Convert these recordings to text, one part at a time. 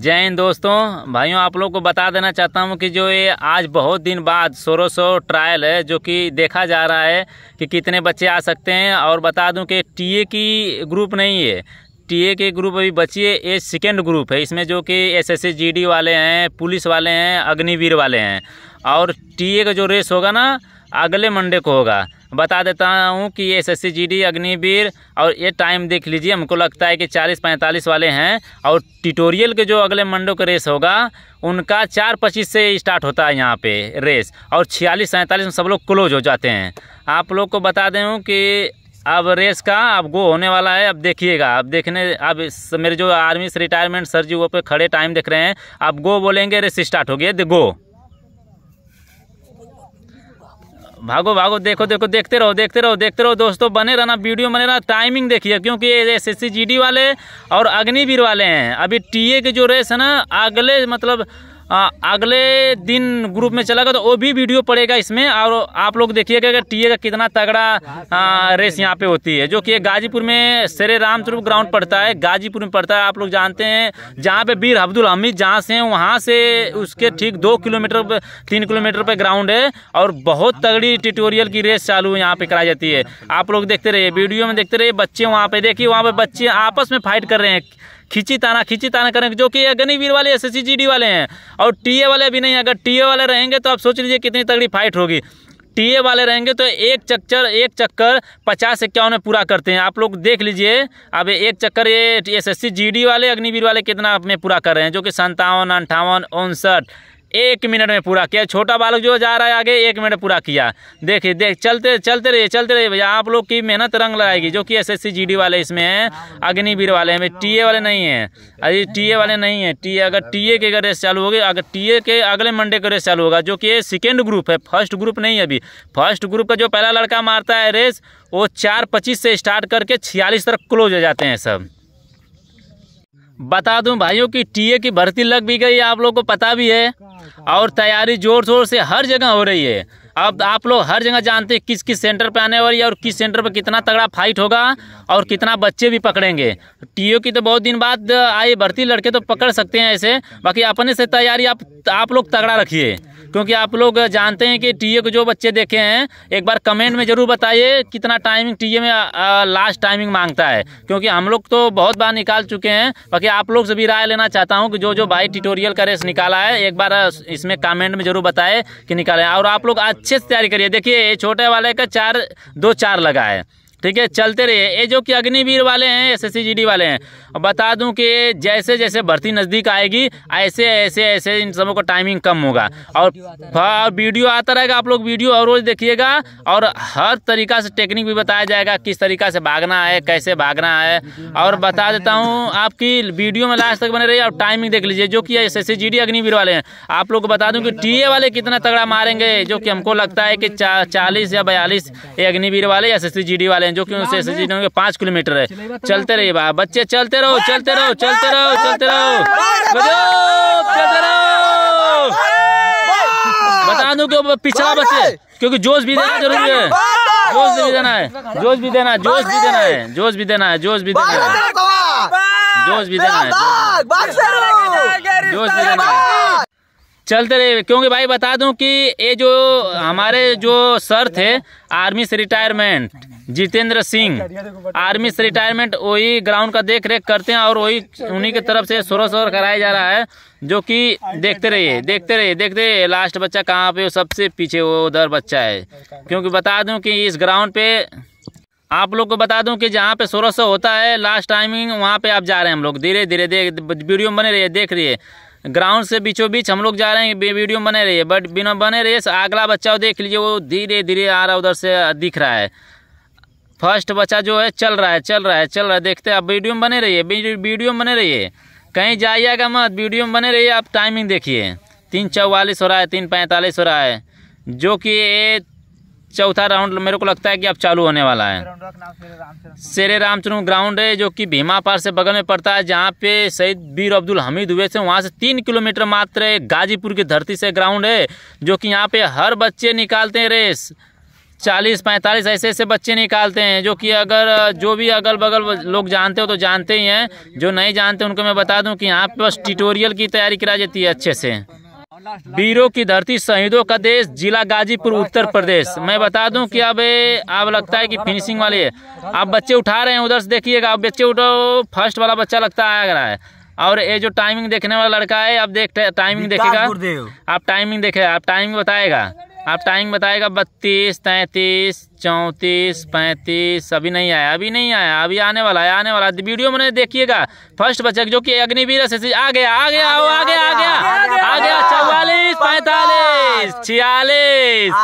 जय हिंद दोस्तों भाइयों आप लोग को बता देना चाहता हूं कि जो ये आज बहुत दिन बाद सोरो सौ ट्रायल है जो कि देखा जा रहा है कि कितने बच्चे आ सकते हैं और बता दूं कि टीए की ग्रुप नहीं है टीए के ग्रुप अभी बची है ये सेकेंड ग्रुप है इसमें जो कि एसएससी जीडी वाले हैं पुलिस वाले हैं अग्निवीर वाले हैं और टी का जो रेस होगा ना अगले मंडे को होगा बता देता हूँ कि ये एस एस अग्निवीर और ये टाइम देख लीजिए हमको लगता है कि चालीस पैंतालीस वाले हैं और ट्यूटोरियल के जो अगले मंडो का रेस होगा उनका चार पच्चीस से स्टार्ट होता है यहाँ पे रेस और छियालीस सैंतालीस में सब लोग क्लोज हो जाते हैं आप लोग को बता दें कि अब रेस का अब गो होने वाला है अब देखिएगा अब देखने अब मेरे जो आर्मी से रिटायरमेंट सर जी वो पे खड़े टाइम देख रहे हैं अब गो बोलेंगे रेस स्टार्ट हो गया गो भागो भागो देखो देखो देखते रहो देखते रहो देखते रहो दोस्तों बने रहना वीडियो बने रहना टाइमिंग देखिए क्योंकि ये एस एस वाले और अग्निवीर वाले हैं अभी टीए की जो रेस है ना अगले मतलब आ, अगले दिन ग्रुप में चला गया तो वो भी वीडियो पड़ेगा इसमें और आप लोग देखिएगा कि टीए का कितना तगड़ा रेस यहाँ पे होती है जो कि गाजीपुर में शेरे रामस्वरूप ग्राउंड पड़ता है गाजीपुर में पड़ता है आप लोग जानते हैं जहाँ पे बीर अब्दुल हमीद जहाँ से हैं वहाँ से उसके ठीक दो किलोमीटर तीन किलोमीटर पर ग्राउंड है और बहुत तगड़ी ट्यूटोरियल की रेस चालू यहाँ पे कराई जाती है आप लोग देखते रहिए वीडियो में देखते रहिए बच्चे वहाँ पे देखिए वहाँ पे बच्चे आपस में फाइट कर रहे हैं खींची ताना खींची ताना करेंगे जो कि अग्निवीर वाले एस एस वाले हैं और टीए वाले भी नहीं अगर टीए वाले रहेंगे तो आप सोच लीजिए कितनी तगड़ी फाइट होगी टीए वाले रहेंगे तो एक चक्कर एक चक्कर पचास इक्यावन में पूरा करते हैं आप लोग देख लीजिए अब एक चक्कर ये एस एस वाले अग्निवीर वाले कितना में पूरा कर रहे हैं जो कि संतावन अंठावन उनसठ एक मिनट में पूरा किया छोटा बालक जो जा रहा है आगे एक मिनट पूरा किया देखिए देख चलते चलते रहिए चलते रहिए भैया आप लोग की मेहनत रंग लगाएगी जो कि एसएससी जीडी वाले इसमें हैं अग्निवीर वाले हैं टीए वाले नहीं है अरे टीए वाले नहीं है टीए अगर टीए के अगर रेस चालू होगी अगर टीए के अगले मंडे का रेस चालू होगा जो कि ये सेकेंड ग्रुप है फर्स्ट ग्रुप नहीं है अभी फर्स्ट ग्रुप का जो पहला लड़का मारता है रेस वो चार पच्चीस से स्टार्ट करके छियालीस तक क्लोज हो जाते हैं सब बता दूं भाइयों कि टीए की भर्ती लग भी गई आप लोगों को पता भी है और तैयारी जोर शोर से हर जगह हो रही है अब आप लोग हर जगह जानते हैं किस किस सेंटर पे आने वाली है और किस सेंटर पे कितना तगड़ा फाइट होगा और कितना बच्चे भी पकड़ेंगे टीओ की तो बहुत दिन बाद आए भर्ती लड़के तो पकड़ सकते हैं ऐसे बाकी अपने से तैयारी आप आप लोग तगड़ा रखिए क्योंकि आप लोग जानते हैं कि टीए के जो बच्चे देखे हैं एक बार कमेंट में ज़रूर बताइए कितना टाइमिंग टीए में आ, लास्ट टाइमिंग मांगता है क्योंकि हम लोग तो बहुत बार निकाल चुके हैं बाकी आप लोग से भी राय लेना चाहता हूँ कि जो जो भाई ट्यूटोरियल का रेस निकाला है एक बार इसमें कमेंट में ज़रूर बताए कि निकाले और आप लोग आज अच्छे से तैयारी करिए देखिए छोटे वाले का चार दो चार लगा है ठीक है चलते रहिए ये जो कि अग्निवीर वाले हैं एस एस वाले हैं और बता दूं कि जैसे जैसे भर्ती नज़दीक आएगी ऐसे ऐसे ऐसे इन सबों का टाइमिंग कम होगा और वीडियो हाँ, आता रहेगा आप लोग वीडियो और रोज़ देखिएगा और हर तरीका से टेक्निक भी बताया जाएगा किस तरीका से भागना है कैसे भागना है और बता देता हूँ आपकी वीडियो में लास्ट तक बने रही और टाइमिंग देख लीजिए जो कि एस एस अग्निवीर वाले हैं आप लोग को बता दूँ कि टी वाले कितना तगड़ा मारेंगे जो कि हमको लगता है कि चालीस या बयालीस अग्निवीर वाले या एस वाले हैं जो कि उनसे एस एस पाँच किलोमीटर है चलते रहिए बच्चे चलते रहो चलते रहो चलते रहो चलते रहो चलते रहो बता दूं कि पिछड़ा बच्चे क्योंकि जोश भी देना जरूरी है जोश भी देना है जोश भी देना है जोश भी देना है जोश भी देना है जोश भी देना है जोश भी देना है जोश भी देना है चलते रहे क्योंकि भाई बता दूं कि ये जो हमारे जो सर थे आर्मी से रिटायरमेंट जितेंद्र सिंह आर्मी से रिटायरमेंट वही ग्राउंड का देख रेख करते हैं और वही उन्हीं की तरफ से शोर शोर कराया जा रहा है जो कि देखते रहिए देखते रहिए देखते रहिए लास्ट बच्चा कहाँ पे सबसे पीछे वो उधर बच्चा है क्योंकि बता दूं कि इस ग्राउंड पे आप लोग को बता दूं कि जहाँ पे सोलह शोर होता है लास्ट टाइमिंग वहाँ पे आप जा रहे हैं हम लोग धीरे धीरे देख वीडियो बने रहिए देख रही है ग्राउंड से बीचों बीच हम लोग जा रहे हैं वीडियो बने रही बट बिना बने रही अगला बच्चा देख लीजिए वो धीरे धीरे आ रहा उधर से दिख रहा है फर्स्ट बच्चा जो है चल रहा है चल रहा है चल रहा है देखते हैं आप वीडियो में बने रहिए वीडियो में बने रहिए कहीं जाइएगा मत वीडियो में बने रहिए आप टाइमिंग देखिए तीन चौवालीस हो रहा है तीन पैंतालीस हो रहा है जो कि ये चौथा राउंड मेरे को लगता है कि अब चालू होने वाला है शेरे रामचनू ग्राउंड है जो कि भीमा पार से बगल में पड़ता है जहाँ पे शहीद वीर अब्दुल हमीद हुए थे वहाँ से तीन किलोमीटर मात्र गाजीपुर की धरती से ग्राउंड है जो कि यहाँ पे हर बच्चे निकालते हैं रेस चालीस पैंतालीस ऐसे ऐसे बच्चे निकालते हैं जो कि अगर जो भी अगल बगल लोग जानते हो तो जानते ही हैं जो नहीं जानते उनको मैं बता दूं कि यहाँ पे बस ट्यूटोरियल की तैयारी कराई जाती है अच्छे से वीरों की धरती शहीदों का देश जिला गाजीपुर उत्तर प्रदेश मैं बता दूं कि अब अब लगता है कि फिनिशिंग वाली है आप बच्चे उठा रहे हैं उधर से देखिएगा आप बच्चे उठाओ फर्स्ट वाला बच्चा लगता आ रहा है और ये जो टाइमिंग देखने वाला लड़का है आप देख टाइमिंग देखेगा आप टाइमिंग देखेगा आप टाइमिंग बताएगा आप टाइम बताएगा बत्तीस तैंतीस चौंतीस पैंतीस अभी नहीं आया अभी नहीं आया अभी आने वाला है आने वाला वीडियो मैंने देखिएगा फर्स्ट बचक जो कि अग्निवीर से आ गया आ गया वो आ गया आ गया आ गया चौवालीस पैंतालीस छियालीस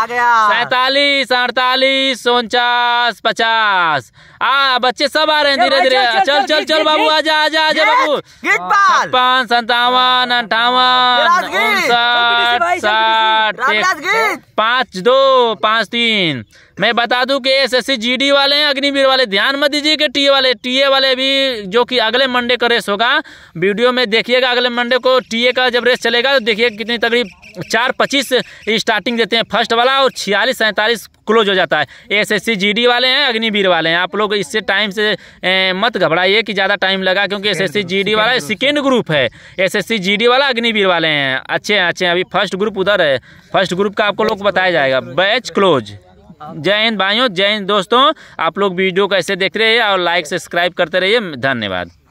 सैतालीस अड़तालीस उनचास पचास आ बच्चे सब आ रहे हैं धीरे धीरे चल चल चल बाबू आ जा आ जा बाबू छप्पन सत्तावन अंठावन साठ साठ पाँच दो पाँच तीन मैं बता दूं कि एसएससी जीडी वाले हैं अग्निवीर वाले ध्यान मत दीजिए कि टीए वाले टीए वाले भी जो कि अगले मंडे का रेस होगा वीडियो में देखिएगा अगले मंडे को टीए का जब रेस चलेगा तो देखिए कितनी तकरीब चार पच्चीस स्टार्टिंग देते हैं फर्स्ट वाला और छियालीस सैंतालीस क्लोज हो जाता है एस एस वाले हैं अग्निवीर वाले हैं आप लोग इससे टाइम से ए, मत घबराइए कि ज़्यादा टाइम लगा क्योंकि एस एस वाला सेकेंड ग्रुप है एस एस वाला अग्निवीर वाले हैं अच्छे हैं अच्छे हैं अभी फर्स्ट ग्रुप उधर है फर्स्ट ग्रुप का आपको लोग बताया जाएगा बैच क्लोज जय हिंद भाइयों जय हिंद दोस्तों आप लोग वीडियो कैसे देख रहे हैं और लाइक सब्सक्राइब करते रहिए धन्यवाद